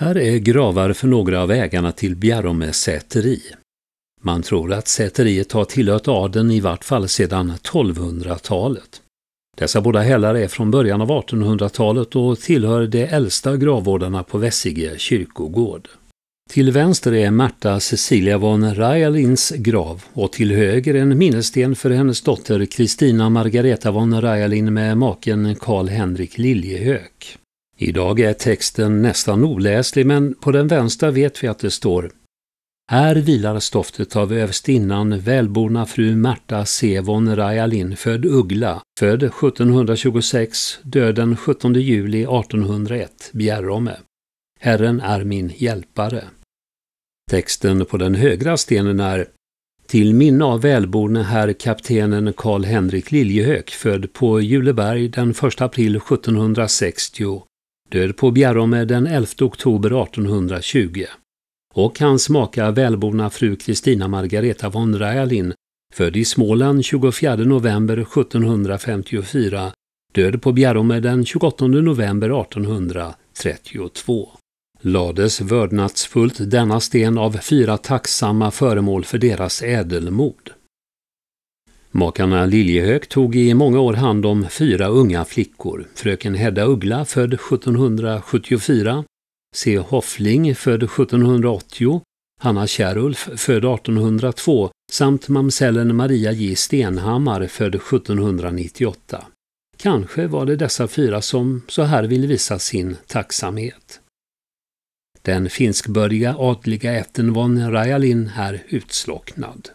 Här är gravar för några av ägarna till Bjärrome säteri. Man tror att säteriet har tillhört adeln i vart fall sedan 1200-talet. Dessa båda hällar är från början av 1800-talet och tillhör de äldsta gravvårdarna på Vessige kyrkogård. Till vänster är Märta Cecilia von Rajalins grav och till höger en minnessten för hennes dotter Kristina Margareta von Rajalin med maken Karl Henrik Liljehök. Idag är texten nästan oläslig men på den vänstra vet vi att det står Här vilar stoftet av överstinnan välborna fru Märta Sevon Rajalin född Uggla, född 1726, död den 17 juli 1801, Bjärrome. Herren är min hjälpare. Texten på den högra stenen är till minne av välborne herr kaptenen Karl Henrik Liljehök född på Juleberg den 1 april 1760 död på Bjärome den 11 oktober 1820, och hans maka välborna fru Kristina Margareta von Rajalin, född i Småland 24 november 1754, död på Bjärome den 28 november 1832 lades vördnadsfullt denna sten av fyra tacksamma föremål för deras ädelmod. Makarna Liljehök tog i många år hand om fyra unga flickor. Fröken Hedda Uggla född 1774, C. Hoffling född 1780, Hanna Kärulf född 1802 samt mamsellen Maria J Stenhammar född 1798. Kanske var det dessa fyra som så här vill visa sin tacksamhet. Den finskbördiga adliga ätten von Rajalin är utslocknad.